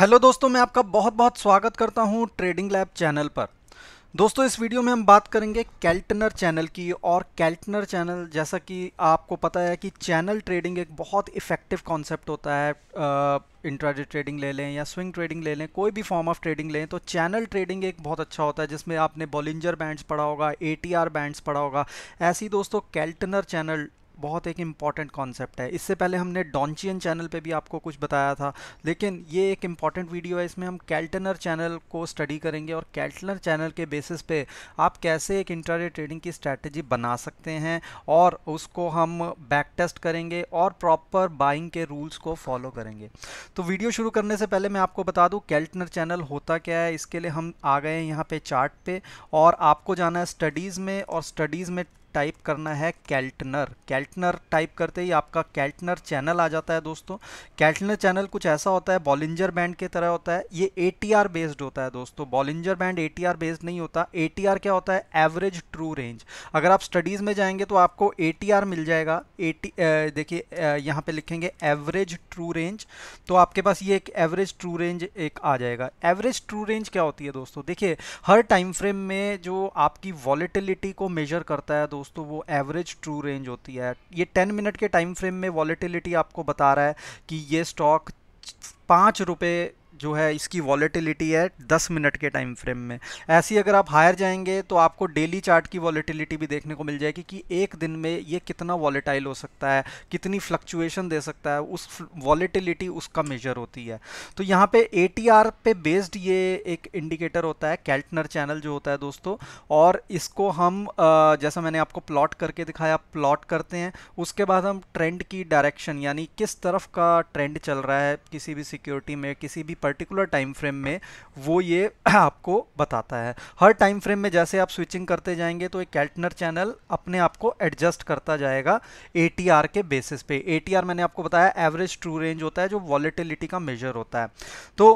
hello दोस्तों मैं आपका बहुत बहुत स्वागत करता हूं ट्रेडिंग लैब चैनल पर दोस्तों इस वीडियो में हम बात करेंगे कैल्टनर चैनल की और कैल्टनर चैनल जैसा कि आपको पता है कि चैनल ट्रेडिंग एक बहुत इफ़ेक्टिव कॉन्सेप्ट होता है इंट्राडे ट्रेडिंग ले लें या स्विंग ट्रेडिंग ले लें कोई भी फॉर्म ऑफ ट्रेडिंग लें तो चैनल ट्रेडिंग एक बहुत अच्छा होता है जिसमें आपने बॉलिंजर बैंड्स पढ़ा होगा ए बैंड्स पढ़ा होगा ऐसी दोस्तों कैल्टनर चैनल बहुत एक इम्पॉर्टेंट कॉन्सेप्ट है इससे पहले हमने डॉन्चियन चैनल पे भी आपको कुछ बताया था लेकिन ये एक इम्पॉर्टेंट वीडियो है इसमें हम कैल्टनर चैनल को स्टडी करेंगे और कैल्टनर चैनल के बेसिस पे आप कैसे एक इंटरडे ट्रेडिंग की स्ट्रैटेजी बना सकते हैं और उसको हम बैक टेस्ट करेंगे और प्रॉपर बाइंग के रूल्स को फॉलो करेंगे तो वीडियो शुरू करने से पहले मैं आपको बता दूँ कैल्टनर चैनल होता क्या है इसके लिए हम आ गए हैं यहाँ पे चार्ट और आपको जाना है स्टडीज़ में और स्टडीज़ में टाइप करना है कैल्टनर कैल्टनर टाइप करते ही आपका कैल्टनर चैनल आ जाता है दोस्तों कैल्टनर चैनल कुछ ऐसा होता है बॉलिंजर बैंड के तरह होता है ये ए बेस्ड होता है दोस्तों बॉलिंजर बैंड ए बेस्ड नहीं होता ए क्या होता है एवरेज ट्रू रेंज अगर आप स्टडीज़ में जाएंगे तो आपको ए मिल जाएगा ए देखिए यहाँ पे लिखेंगे एवरेज ट्रू रेंज तो आपके पास ये एक एवरेज ट्रू रेंज एक आ जाएगा एवरेज ट्रू रेंज क्या होती है दोस्तों देखिए हर टाइम फ्रेम में जो आपकी वॉलिटिलिटी को मेजर करता है दोस्तों दोस्तों वो एवरेज ट्रू रेंज होती है ये टेन मिनट के टाइम फ्रेम में वॉलीटिलिटी आपको बता रहा है कि ये स्टॉक पाँच रुपये जो है इसकी वॉलेटिलिटी है 10 मिनट के टाइम फ्रेम में ऐसी अगर आप हायर जाएंगे तो आपको डेली चार्ट की वॉलेटिलिटी भी देखने को मिल जाएगी कि एक दिन में ये कितना वॉलेटाइल हो सकता है कितनी फ्लक्चुएशन दे सकता है उस वॉलेटिलिटी उसका मेजर होती है तो यहाँ पे ए पे बेस्ड ये एक इंडिकेटर होता है कैल्टनर चैनल जो होता है दोस्तों और इसको हम जैसा मैंने आपको प्लॉट करके दिखाया प्लॉट करते हैं उसके बाद हम ट्रेंड की डायरेक्शन यानी किस तरफ का ट्रेंड चल रहा है किसी भी सिक्योरिटी में किसी भी पर्टिकुलर टाइम फ्रेम में वो ये आपको बताता है हर टाइम फ्रेम में जैसे आप स्विचिंग करते जाएंगे तो एक कैल्टनर चैनल अपने आप को एडजस्ट करता जाएगा ए के बेसिस पे ए मैंने आपको बताया एवरेज ट्रू रेंज होता है जो वॉलेटिलिटी का मेजर होता है तो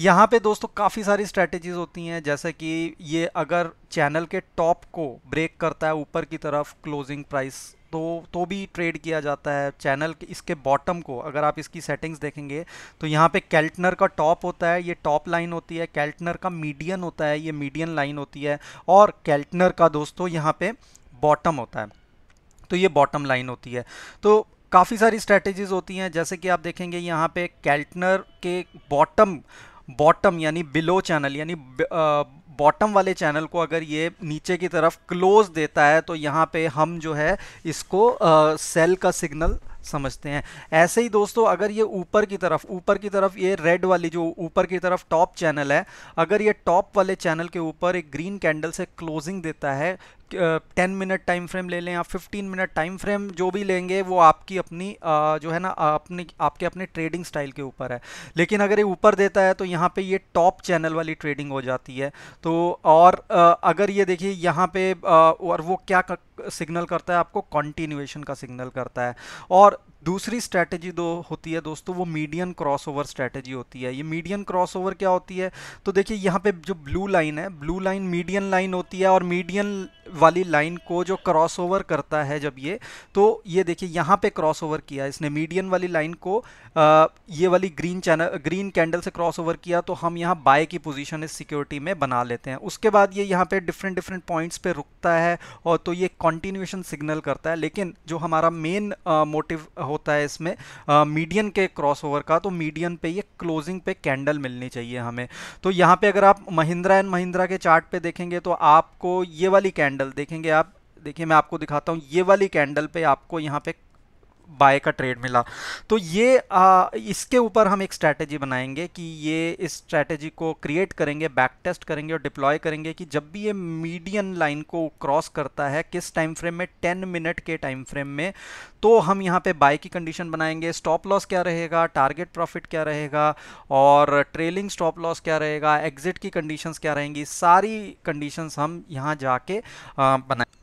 यहाँ पे दोस्तों काफ़ी सारी स्ट्रैटेजीज होती हैं जैसे कि ये अगर चैनल के टॉप को ब्रेक करता है ऊपर की तरफ क्लोजिंग प्राइस तो तो भी ट्रेड किया जाता है चैनल इसके बॉटम को अगर आप इसकी सेटिंग्स देखेंगे तो यहाँ पे कैल्टनर का टॉप होता है ये टॉप लाइन होती है कैल्टनर का मीडियन होता है ये मीडियन लाइन होती है और कैल्टनर का दोस्तों यहाँ पे बॉटम होता है तो ये बॉटम लाइन होती है तो काफ़ी सारी स्ट्रैटेजीज होती हैं जैसे कि आप देखेंगे यहाँ पर कैल्टनर के बॉटम बॉटम यानी बिलो चैनल यानी बॉटम वाले चैनल को अगर ये नीचे की तरफ क्लोज देता है तो यहाँ पे हम जो है इसको सेल का सिग्नल समझते हैं ऐसे ही दोस्तों अगर ये ऊपर की तरफ ऊपर की तरफ ये रेड वाली जो ऊपर की तरफ टॉप चैनल है अगर ये टॉप वाले चैनल के ऊपर एक ग्रीन कैंडल से क्लोजिंग देता है टेन मिनट टाइम फ्रेम ले लें आप फिफ्टीन मिनट टाइम फ्रेम जो भी लेंगे वो आपकी अपनी जो है ना अपनी आपके अपने ट्रेडिंग स्टाइल के ऊपर है लेकिन अगर ये ऊपर देता है तो यहाँ पे ये टॉप चैनल वाली ट्रेडिंग हो जाती है तो और अगर ये देखिए यहाँ पे और वो क्या सिग्नल करता है आपको कॉन्टीन्यूएशन का सिग्नल करता है और दूसरी स्ट्रैटेजी दो होती है दोस्तों वो मीडियन क्रॉसओवर स्ट्रैटेजी होती है ये मीडियन क्रॉसओवर क्या होती है तो देखिए यहाँ पे जो ब्लू लाइन है ब्लू लाइन मीडियन लाइन होती है और मीडियन वाली लाइन को जो क्रॉसओवर करता है जब ये तो ये देखिए यहाँ पे क्रॉसओवर किया इसने मीडियन वाली लाइन को आ, ये वाली ग्रीन चैनल ग्रीन कैंडल से क्रॉसओवर किया तो हम यहाँ बाय की पोजीशन इस सिक्योरिटी में बना लेते हैं उसके बाद ये यहाँ पे डिफरेंट डिफरेंट पॉइंट्स पे रुकता है और तो ये कॉन्टीन्यूशन सिग्नल करता है लेकिन जो हमारा मेन मोटिव होता है इसमें मीडियन के क्रॉसओवर का तो मीडियन पे ये क्लोजिंग पे कैंडल मिलनी चाहिए हमें तो यहाँ पे अगर आप महिंद्रा एंड महिंद्रा के चार्ट पे देखेंगे तो आपको ये वाली कैंडल देखेंगे आप देखिए मैं आपको दिखाता हूँ ये वाली कैंडल पे आपको यहाँ पे बाय का ट्रेड मिला तो ये आ, इसके ऊपर हम एक स्ट्रैटेजी बनाएंगे कि ये इस स्ट्रैटेजी को क्रिएट करेंगे बैक टेस्ट करेंगे और डिप्लॉय करेंगे कि जब भी ये मीडियन लाइन को क्रॉस करता है किस टाइम फ्रेम में टेन मिनट के टाइम फ्रेम में तो हम यहाँ पे बाय की कंडीशन बनाएंगे स्टॉप लॉस क्या रहेगा टारगेट प्रॉफिट क्या रहेगा और ट्रेलिंग स्टॉप लॉस क्या रहेगा एग्जिट की कंडीशंस क्या रहेंगी सारी कंडीशंस हम यहाँ जाके बनाए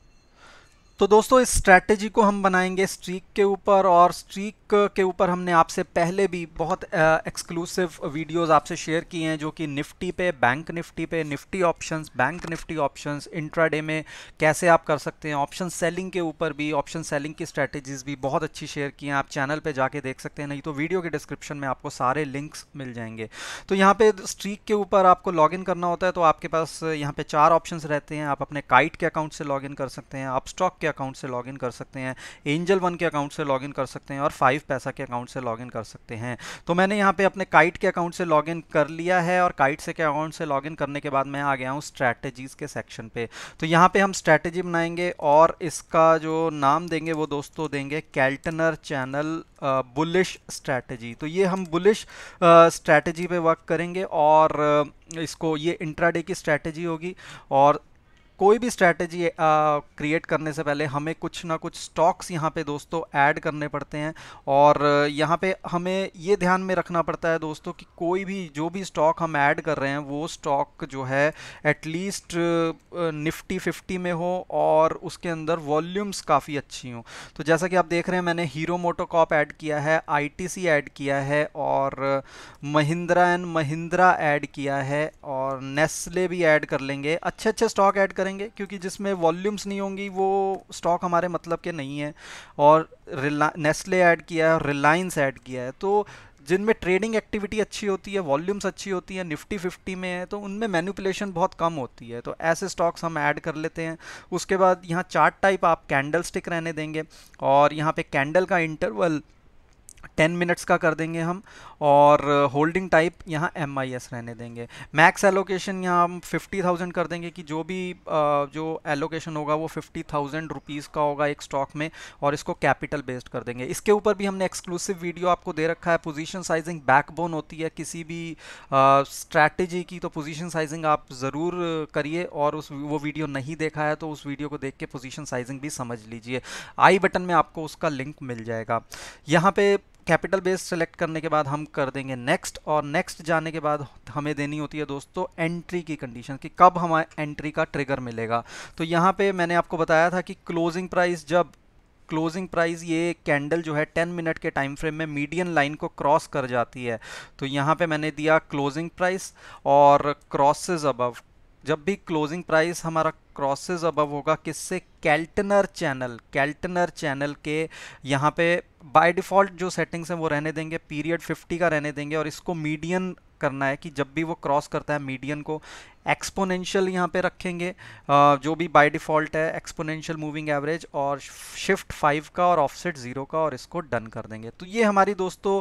तो दोस्तों इस स्ट्रैटेजी को हम बनाएंगे स्ट्रीक के ऊपर और स्ट्रीक के ऊपर हमने आपसे पहले भी बहुत एक्सक्लूसिव वीडियोस आपसे शेयर किए हैं जो कि निफ्टी पे बैंक निफ्टी पे Nifty options bank Nifty options intraday में कैसे आप कर सकते हैं ऑप्शन सेलिंग के ऊपर भी ऑप्शन सेलिंग की स्ट्रैटेजीज भी बहुत अच्छी शेयर की हैं आप चैनल पर जाके देख सकते हैं नहीं तो वीडियो के डिस्क्रिप्शन में आपको सारे लिंक्स मिल जाएंगे तो यहाँ पर स्ट्रीक के ऊपर आपको लॉग करना होता है तो आपके पास यहाँ पर चार ऑप्शन रहते हैं आप अपने काइट के अकाउंट से लॉग कर सकते हैं आप स्टॉक के अकाउंट से लॉग कर सकते हैं एंजल वन के अकाउंट से लॉग कर सकते हैं और फाइव पैसा के अकाउंट से लॉग कर सकते हैं तो मैंने यहाँ पे अपने काइट के अकाउंट से लॉग कर लिया है और काइट से के अकाउंट से लॉग करने के बाद मैं आ गया हूँ स्ट्रैटेजीज़ के सेक्शन पे तो यहाँ पे हम स्ट्रैटेजी बनाएंगे और इसका जो नाम देंगे वो दोस्तों देंगे कैल्टनर चैनल बुलिश स्ट्रैटेजी तो ये हम बुलिश स्ट्रैटेजी पे वर्क करेंगे और इसको ये इंट्राडे की स्ट्रैटेजी होगी और कोई भी स्ट्रैटेजी क्रिएट करने से पहले हमें कुछ ना कुछ स्टॉक्स यहाँ पे दोस्तों ऐड करने पड़ते हैं और यहाँ पे हमें ये ध्यान में रखना पड़ता है दोस्तों कि कोई भी जो भी स्टॉक हम ऐड कर रहे हैं वो स्टॉक जो है एटलीस्ट निफ्टी फिफ्टी में हो और उसके अंदर वॉल्यूम्स काफ़ी अच्छी हों तो जैसा कि आप देख रहे हैं मैंने हीरो मोटोकॉप ऐड किया है आई ऐड किया है और महिंद्रा एंड महिंद्रा ऐड किया है और नेस्ले भी ऐड कर लेंगे अच्छे अच्छे स्टॉक ऐड कर करेंगे क्योंकि जिसमें वॉल्यूम्स नहीं होंगी वो स्टॉक हमारे मतलब के नहीं है और नेस्ले ऐड किया है रिलायंस ऐड किया है तो जिनमें ट्रेडिंग एक्टिविटी अच्छी होती है वॉल्यूम्स अच्छी होती है निफ्टी फिफ्टी में है तो उनमें मैनुपलेशन बहुत कम होती है तो ऐसे स्टॉक्स हम ऐड कर लेते हैं उसके बाद यहाँ चार्ट टाइप आप कैंडल स्टिक रहने देंगे और यहाँ पे कैंडल का इंटरवल टेन मिनट्स का कर देंगे हम और होल्डिंग टाइप यहाँ एम रहने देंगे मैक्स एलोकेशन यहाँ हम फिफ्टी थाउजेंड कर देंगे कि जो भी जो एलोकेशन होगा वो फिफ्टी थाउजेंड रुपीज़ का होगा एक स्टॉक में और इसको कैपिटल बेस्ड कर देंगे इसके ऊपर भी हमने एक्सक्लूसिव वीडियो आपको दे रखा है पोजिशन साइजिंग बैकबोन होती है किसी भी स्ट्रैटेजी की तो पोजिशन साइजिंग आप ज़रूर करिए और उस वो वीडियो नहीं देखा है तो उस वीडियो को देख के पोजिशन साइजिंग भी समझ लीजिए आई बटन में आपको उसका लिंक मिल जाएगा यहाँ पे कैपिटल बेस सेलेक्ट करने के बाद हम कर देंगे नेक्स्ट और नेक्स्ट जाने के बाद हमें देनी होती है दोस्तों एंट्री की कंडीशन कि कब हमें एंट्री का ट्रिगर मिलेगा तो यहाँ पे मैंने आपको बताया था कि क्लोजिंग प्राइस जब क्लोजिंग प्राइस ये कैंडल जो है 10 मिनट के टाइम फ्रेम में मीडियन लाइन को क्रॉस कर जाती है तो यहाँ पे मैंने दिया क्लोजिंग प्राइस और क्रॉसेज अबव जब भी क्लोजिंग प्राइस हमारा क्रॉसेज अबव होगा किससे कैल्टनर चैनल कैल्टनर चैनल के यहाँ पे बाय डिफ़ॉल्ट जो सेटिंग्स हैं वो रहने देंगे पीरियड 50 का रहने देंगे और इसको मीडियन करना है कि जब भी वो क्रॉस करता है मीडियन को एक्सपोनेंशियल यहाँ पे रखेंगे जो भी बाय डिफ़ॉल्ट है एक्सपोनेंशियल मूविंग एवरेज और शिफ्ट फाइव का और ऑफसेट ज़ीरो का और इसको डन कर देंगे तो ये हमारी दोस्तों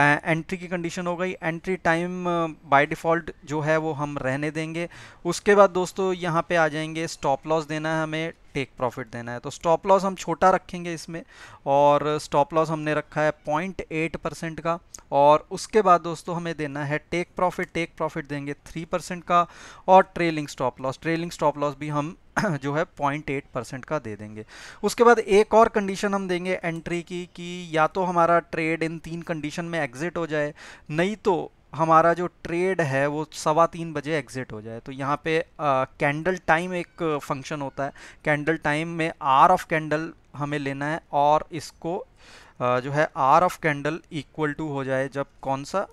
एंट्री की कंडीशन हो गई एंट्री टाइम बाय डिफ़ॉल्ट जो है वो हम रहने देंगे उसके बाद दोस्तों यहाँ पे आ जाएंगे स्टॉप लॉस देना है हमें टेक प्रॉफिट देना है तो स्टॉप लॉस हम छोटा रखेंगे इसमें और स्टॉप लॉस हमने रखा है पॉइंट एट परसेंट का और उसके बाद दोस्तों हमें देना है टेक प्रॉफिट टेक प्रॉफिट देंगे थ्री परसेंट का और trailing stop loss trailing stop loss भी हम जो है पॉइंट एट परसेंट का दे देंगे उसके बाद एक और कंडीशन हम देंगे एंट्री की कि या तो हमारा ट्रेड इन तीन कंडीशन में एग्जिट हो जाए नहीं तो हमारा जो ट्रेड है वो सवा तीन बजे एग्जिट हो जाए तो यहाँ पे कैंडल टाइम एक फंक्शन होता है कैंडल टाइम में आर ऑफ कैंडल हमें लेना है और इसको आ, जो है R of candle equal to हो जाए जब कौन सा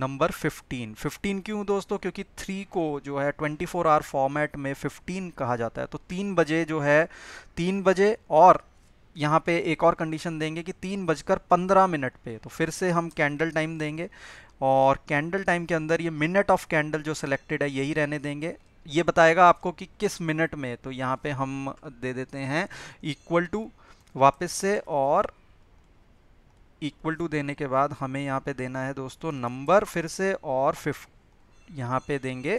नंबर 15 15 क्यों दोस्तों क्योंकि थ्री को जो है 24 फोर आवर फॉर्मेट में 15 कहा जाता है तो तीन बजे जो है तीन बजे और यहाँ पे एक और कंडीशन देंगे कि तीन बजकर पंद्रह मिनट पे तो फिर से हम कैंडल टाइम देंगे और कैंडल टाइम के अंदर ये मिनट ऑफ कैंडल जो सिलेक्टेड है यही रहने देंगे ये बताएगा आपको कि किस मिनट में तो यहाँ पे हम दे देते हैं इक्वल टू वापस से और इक्वल टू देने के बाद हमें यहाँ पे देना है दोस्तों नंबर फिर से और फिफ्ट यहाँ पे देंगे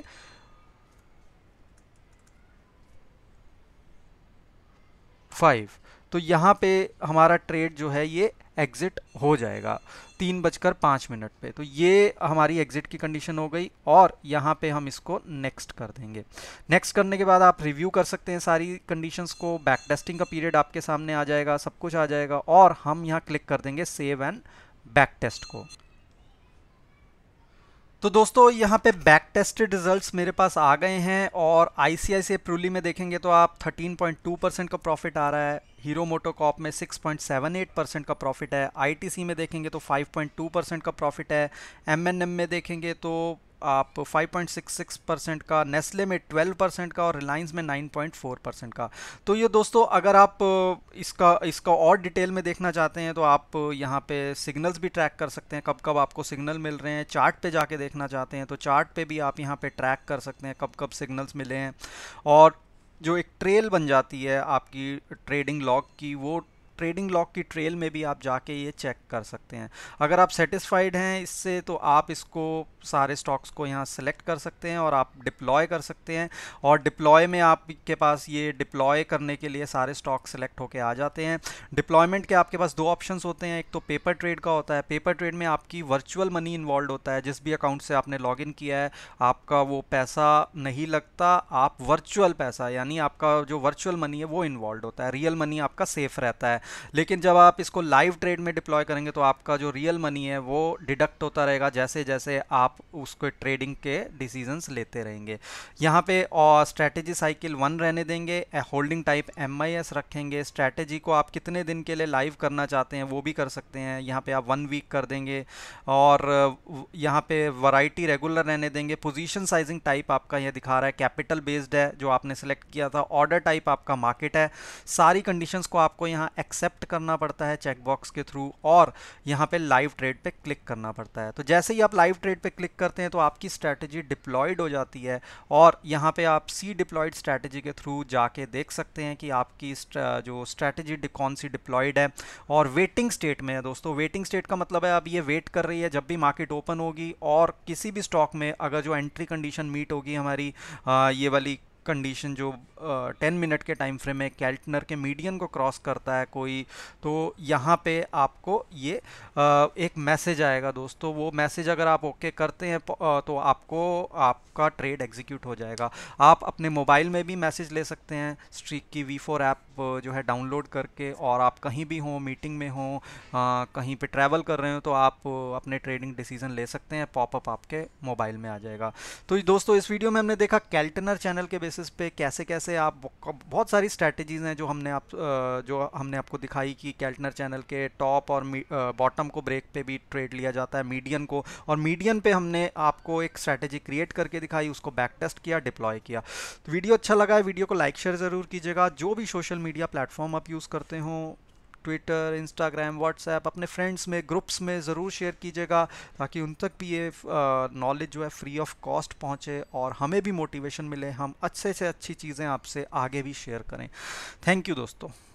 फाइव तो यहाँ पे हमारा ट्रेड जो है ये एग्ज़िट हो जाएगा तीन बजकर पाँच मिनट पे तो ये हमारी एग्ज़िट की कंडीशन हो गई और यहाँ पे हम इसको नेक्स्ट कर देंगे नेक्स्ट करने के बाद आप रिव्यू कर सकते हैं सारी कंडीशंस को बैक टेस्टिंग का पीरियड आपके सामने आ जाएगा सब कुछ आ जाएगा और हम यहाँ क्लिक कर देंगे सेव एंड बैक टेस्ट को तो दोस्तों यहाँ पे बैक टेस्टेड रिजल्ट्स मेरे पास आ गए हैं और आई सी प्रूली में देखेंगे तो आप 13.2 परसेंट का प्रॉफिट आ रहा है हीरो मोटोकॉप में 6.78 परसेंट का प्रॉफिट है आईटीसी में देखेंगे तो 5.2 परसेंट का प्रॉफिट है एमएनएम में देखेंगे तो आप 5.66 परसेंट का नेस्ले में 12 परसेंट का और रिलायंस में 9.4 परसेंट का तो ये दोस्तों अगर आप इसका इसका और डिटेल में देखना चाहते हैं तो आप यहाँ पे सिग्नल्स भी ट्रैक कर सकते हैं कब कब आपको सिग्नल मिल रहे हैं चार्ट पे जाके देखना चाहते हैं तो चार्ट पे भी आप यहाँ पे ट्रैक कर सकते हैं कब कब सिग्नल्स मिले हैं और जो एक ट्रेल बन जाती है आपकी ट्रेडिंग लॉग की वो ट्रेडिंग लॉक की ट्रेल में भी आप जाके ये चेक कर सकते हैं अगर आप सेटिस्फाइड हैं इससे तो आप इसको सारे स्टॉक्स को यहाँ सेलेक्ट कर सकते हैं और आप डिप्लॉय कर सकते हैं और डिप्लॉय में आपके पास ये डिप्लॉय करने के लिए सारे स्टॉक सेलेक्ट होकर आ जाते हैं डिप्लॉयमेंट के आपके पास दो ऑप्शन होते हैं एक तो पेपर ट्रेड का होता है पेपर ट्रेड में आपकी वर्चुअल मनी इन्वॉल्व होता है जिस भी अकाउंट से आपने लॉग किया है आपका वो पैसा नहीं लगता आप वर्चुअल पैसा यानी आपका जो वर्चुअल मनी है वो इन्वॉल्व होता है रियल मनी आपका सेफ रहता है लेकिन जब आप इसको लाइव ट्रेड में डिप्लॉय करेंगे तो आपका जो रियल मनी है वो डिडक्ट होता रहेगा जैसे जैसे आप उसको ट्रेडिंग के डिसीजंस लेते रहेंगे यहाँ पे और स्ट्रैटेजी साइकिल वन रहने देंगे होल्डिंग टाइप एम रखेंगे स्ट्रैटेजी को आप कितने दिन के लिए लाइव करना चाहते हैं वो भी कर सकते हैं यहाँ पर आप वन वीक कर देंगे और यहाँ पर वराइटी रेगुलर रहने देंगे पोजिशन साइजिंग टाइप आपका यह दिखा रहा है कैपिटल बेस्ड है जो आपने सेलेक्ट किया था ऑर्डर टाइप आपका मार्केट है सारी कंडीशंस को आपको यहां एक्स एक्सेप्ट करना पड़ता है चेकबॉक्स के थ्रू और यहाँ पे लाइव ट्रेड पे क्लिक करना पड़ता है तो जैसे ही आप लाइव ट्रेड पे क्लिक करते हैं तो आपकी स्ट्रैटेजी डिप्लॉयड हो जाती है और यहाँ पे आप सी डिप्लॉयड स्ट्रैटेजी के थ्रू जाके देख सकते हैं कि आपकी जो स्ट्रैटेजी कौन सी डिप्लॉयड है और वेटिंग स्टेट में है दोस्तों वेटिंग स्टेट का मतलब है अब ये वेट कर रही है जब भी मार्केट ओपन होगी और किसी भी स्टॉक में अगर जो एंट्री कंडीशन मीट होगी हमारी ये वाली कंडीशन जो टेन मिनट के टाइम फ्रेम में कैल्टनर के मीडियन को क्रॉस करता है कोई तो यहाँ पे आपको ये uh, एक मैसेज आएगा दोस्तों वो मैसेज अगर आप ओके करते हैं तो आपको आपका ट्रेड एग्जीक्यूट हो जाएगा आप अपने मोबाइल में भी मैसेज ले सकते हैं स्ट्रीक की वी फोर ऐप जो है डाउनलोड करके और आप कहीं भी हों मीटिंग में हों कहीं पर ट्रैवल कर रहे हो तो आप अपने ट्रेडिंग डिसीजन ले सकते हैं पॉपअप आपके मोबाइल में आ जाएगा तो दोस्तों इस वीडियो में हमने देखा कैल्टनर चैनल के बेसिस बेसिस पे कैसे कैसे आप बहुत सारी स्ट्रैटेजीज़ हैं जो हमने आप जो हमने आपको दिखाई कि कैल्टनर चैनल के टॉप और बॉटम को ब्रेक पे भी ट्रेड लिया जाता है मीडियन को और मीडियन पे हमने आपको एक स्ट्रैटेजी क्रिएट करके दिखाई उसको बैक टेस्ट किया डिप्लॉय किया तो वीडियो अच्छा लगा है वीडियो को लाइक शेयर ज़रूर कीजिएगा जो भी सोशल मीडिया प्लेटफॉर्म आप यूज़ करते हो ट्विटर इंस्टाग्राम व्हाट्सएप अपने फ्रेंड्स में ग्रुप्स में ज़रूर शेयर कीजिएगा ताकि उन तक भी ये नॉलेज जो है फ्री ऑफ कॉस्ट पहुँचे और हमें भी मोटिवेशन मिले हम अच्छे से अच्छी चीज़ें आपसे आगे भी शेयर करें थैंक यू दोस्तों